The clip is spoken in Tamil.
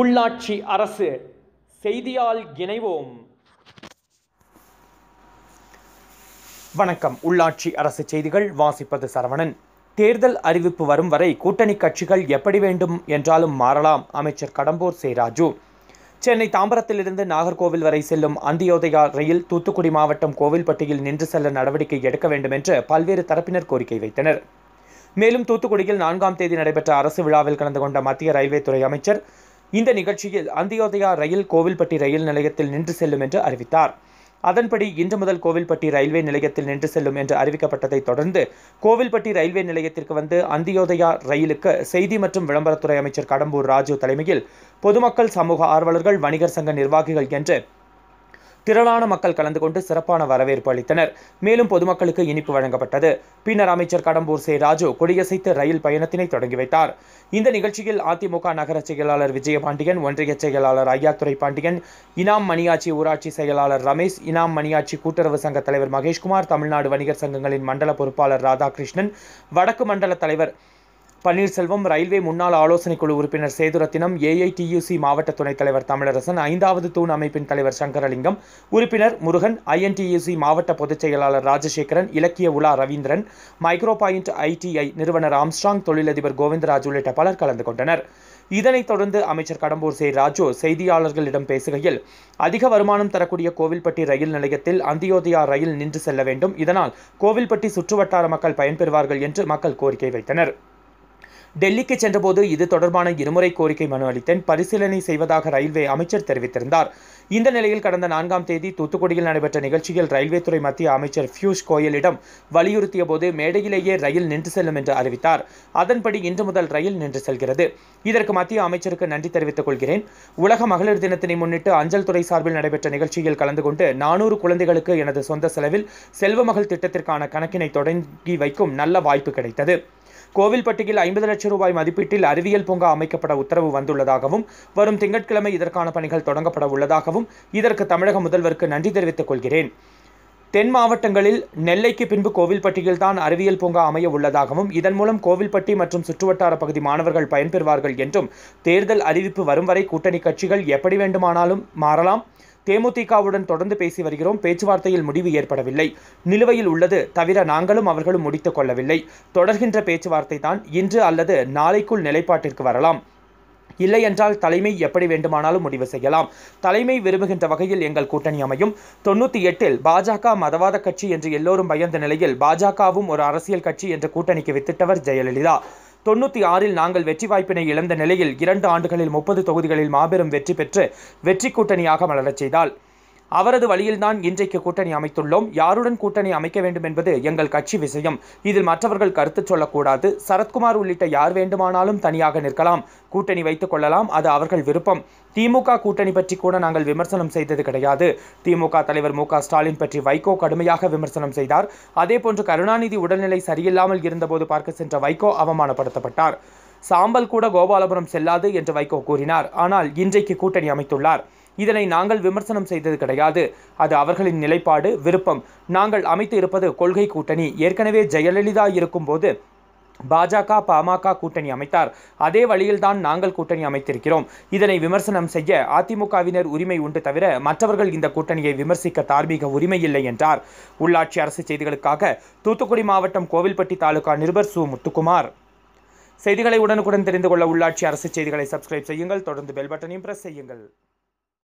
உள்ளாட்சி அரசு செய்தியால் இணைவோம் வணக்கம் உள்ளாட்சி அரசு செய்திகள் வாசிப்பது சரவணன் தேர்தல் அறிவிப்பு வரும் வரை கூட்டணி கட்சிகள் எப்படி வேண்டும் என்றாலும் மாறலாம் அமைச்சர் கடம்பூர் சேராஜு சென்னை தாம்பரத்திலிருந்து நாகர்கோவில் வரை செல்லும் அந்தியோதயா ரயில் தூத்துக்குடி மாவட்டம் கோவில்பட்டியில் நின்று செல்ல நடவடிக்கை எடுக்க வேண்டும் என்று பல்வேறு தரப்பினர் கோரிக்கை வைத்தனர் மேலும் தூத்துக்குடியில் நான்காம் தேதி நடைபெற்ற அரசு விழாவில் கலந்து கொண்ட மத்திய ரயில்வே துறை அமைச்சர் இந்த நிகழ்ச்சியில் அந்தியோதயா ரயில் கோவில்பட்டி ரயில் நிலையத்தில் நின்று செல்லும் என்று அறிவித்தார் அதன்படி இன்று முதல் கோவில்பட்டி ரயில்வே நிலையத்தில் நின்று செல்லும் என்று அறிவிக்கப்பட்டதை தொடர்ந்து கோவில்பட்டி ரயில்வே நிலையத்திற்கு வந்து அந்தியோதயா ரயிலுக்கு செய்தி மற்றும் விளம்பரத்துறை அமைச்சர் கடம்பூர் ராஜு தலைமையில் பொதுமக்கள் சமூக ஆர்வலர்கள் வணிகர் சங்க நிர்வாகிகள் என்று திரளான மக்கள் கலந்து கொண்டு சிறப்பான வரவேற்பு அளித்தனர் மேலும் பொதுமக்களுக்கு இனிப்பு வழங்கப்பட்டது பின்னர் அமைச்சர் கடம்பூர் சே ராஜு கொடியசைத்து ரயில் பயணத்தினை தொடங்கி வைத்தார் இந்த நிகழ்ச்சியில் அதிமுக நகர செயலாளர் விஜயபாண்டியன் ஒன்றிய செயலாளர் ஐயாத்துறை பாண்டியன் இனாம் மணியாட்சி ஊராட்சி செயலாளர் ரமேஷ் இனாம் மணியாட்சி கூட்டுறவு சங்க தலைவர் மகேஷ்குமார் தமிழ்நாடு வணிகர் சங்கங்களின் மண்டல பொறுப்பாளர் ராதாகிருஷ்ணன் வடக்கு மண்டல தலைவர் பன்னீர்செல்வம் ரயில்வே முன்னாள் ஆலோசனைக் குழு உறுப்பினர் சேதுரத்தினம் ஏஐடியூசி மாவட்ட துணைத் தலைவர் தமிழரசன் ஐந்தாவது தூண் அமைப்பின் தலைவர் சங்கரலிங்கம் உறுப்பினர் முருகன் ஐஎன்டியூசி மாவட்ட பொதுச் செயலாளர் ராஜசேகரன் இலக்கிய உலா ரவீந்திரன் மைக்ரோ பாயிண்ட் ஐடிஐ நிறுவனர் ஆம்ஸ்ட்ராங் தொழிலதிபர் கோவிந்தராஜ் உள்ளிட்ட பலர் கலந்து கொண்டனர் இதனைத் தொடர்ந்து அமைச்சர் கடம்பூர் சே ராஜு செய்தியாளர்களிடம் பேசுகையில் அதிக வருமானம் தரக்கூடிய கோவில்பட்டி ரயில் நிலையத்தில் அந்தியோதயா ரயில் நின்று செல்ல வேண்டும் இதனால் கோவில்பட்டி சுற்றுவட்டார மக்கள் பயன்பெறுவார்கள் என்று மக்கள் கோரிக்கை வைத்தனர் டெல்லிக்கு சென்றபோது இது தொடர்பான இருமுறை கோரிக்கை மனு அளித்தேன் பரிசீலனை செய்வதாக ரயில்வே அமைச்சர் தெரிவித்திருந்தார் இந்த நிலையில் கடந்த நான்காம் தேதி தூத்துக்குடியில் நடைபெற்ற நிகழ்ச்சியில் ரயில்வே துறை மத்திய அமைச்சர் பியூஷ் கோயலிடம் வலியுறுத்திய போது மேடையிலேயே ரயில் நின்று செல்லும் என்று அறிவித்தார் அதன்படி இன்று முதல் ரயில் நின்று செல்கிறது இதற்கு மத்திய அமைச்சருக்கு நன்றி தெரிவித்துக் கொள்கிறேன் உலக மகளிர் தினத்தினை முன்னிட்டு அஞ்சல் துறை சார்பில் நடைபெற்ற நிகழ்ச்சியில் கலந்து கொண்டு நானூறு குழந்தைகளுக்கு எனது சொந்த செலவில் செல்வமகள் திட்டத்திற்கான கணக்கினை தொடங்கி வைக்கும் நல்ல வாய்ப்பு கிடைத்தது கோவில்பட்டியில் ஐம்பது லட்சம் ரூபாய் மதிப்பீட்டில் அறிவியல் பூங்கா அமைக்கப்பட உத்தரவு வந்துள்ளதாகவும் வரும் திங்கட்கிழமை இதற்கான பணிகள் தொடங்கப்பட உள்ளதாகவும் இதற்கு தமிழக முதல்வருக்கு நன்றி தெரிவித்துக் கொள்கிறேன் தென் மாவட்டங்களில் நெல்லைக்கு பின்பு கோவில்பட்டியில் தான் அறிவியல் பூங்கா அமைய உள்ளதாகவும் இதன் மூலம் கோவில்பட்டி மற்றும் சுற்றுவட்டார பகுதி மாணவர்கள் பயன்பெறுவார்கள் என்றும் தேர்தல் அறிவிப்பு வரும் வரை கூட்டணி கட்சிகள் எப்படி வேண்டுமானாலும் மாறலாம் தேமுதிகவுடன் தொடர்ந்து பேசி வருகிறோம் பேச்சுவார்த்தையில் முடிவு ஏற்படவில்லை நிலுவையில் உள்ளது தவிர நாங்களும் அவர்களும் முடித்துக் கொள்ளவில்லை தொடர்கின்ற பேச்சுவார்த்தை தான் இன்று அல்லது நாளைக்குள் நிலைப்பாட்டிற்கு வரலாம் இல்லை என்றால் தலைமை எப்படி வேண்டுமானாலும் முடிவு செய்யலாம் தலைமை விரும்புகின்ற வகையில் எங்கள் கூட்டணி அமையும் தொண்ணூற்றி எட்டில் பாஜக மதவாத கட்சி என்று எல்லோரும் பயந்த நிலையில் பாஜகவும் ஒரு அரசியல் கட்சி என்ற கூட்டணிக்கு வித்திட்டவர் ஜெயலலிதா தொண்ணூற்றி ஆறில் நாங்கள் வெற்றி வாய்ப்பினை இழந்த நிலையில் இரண்டு ஆண்டுகளில் முப்பது தொகுதிகளில் மாபெரும் வெற்றி பெற்று வெற்றி கூட்டணியாக மலரச் செய்தாள் அவரது வழியில்தான் இன்றைக்கு கூட்டணி அமைத்துள்ளோம் யாருடன் கூட்டணி அமைக்க வேண்டும் என்பது எங்கள் கட்சி விஷயம் இதில் மற்றவர்கள் கருத்து சொல்லக்கூடாது சரத்குமார் உள்ளிட்ட யார் வேண்டுமானாலும் தனியாக நிற்கலாம் கூட்டணி வைத்துக் கொள்ளலாம் அது அவர்கள் விருப்பம் திமுக கூட்டணி பற்றி கூட நாங்கள் விமர்சனம் செய்தது கிடையாது திமுக தலைவர் மு ஸ்டாலின் பற்றி வைகோ கடுமையாக விமர்சனம் செய்தார் அதேபோன்று கருணாநிதி உடல்நிலை சரியில்லாமல் இருந்தபோது பார்க்க சென்ற வைகோ அவமானப்படுத்தப்பட்டார் சாம்பல் கூட கோபாலபுரம் செல்லாது என்று வைகோ கூறினார் ஆனால் இன்றைக்கு கூட்டணி அமைத்துள்ளார் இதனை நாங்கள் விமர்சனம் செய்தது கிடையாது அது அவர்களின் நிலைப்பாடு விருப்பம் நாங்கள் அமைத்து இருப்பது கொள்கை கூட்டணி ஏற்கனவே ஜெயலலிதா இருக்கும்போது பாஜக பாமக கூட்டணி அமைத்தார் அதே வழியில்தான் நாங்கள் கூட்டணி அமைத்திருக்கிறோம் இதனை விமர்சனம் செய்ய அதிமுகவினர் உரிமை உண்டு தவிர மற்றவர்கள் இந்த கூட்டணியை விமர்சிக்க தார்மீக உரிமை இல்லை என்றார் உள்ளாட்சி அரசு செய்திகளுக்காக தூத்துக்குடி மாவட்டம் கோவில்பட்டி தாலுகா நிருபர் சு முத்துக்குமார் செய்திகளை உடனுக்குடன் தெரிந்து கொள்ள உள்ளாட்சி அரசு செய்திகளை சப்ஸ்கிரைப் செய்யுங்கள் தொடர்ந்து பெல் பட்டனையும் பிரஸ் செய்யுங்கள்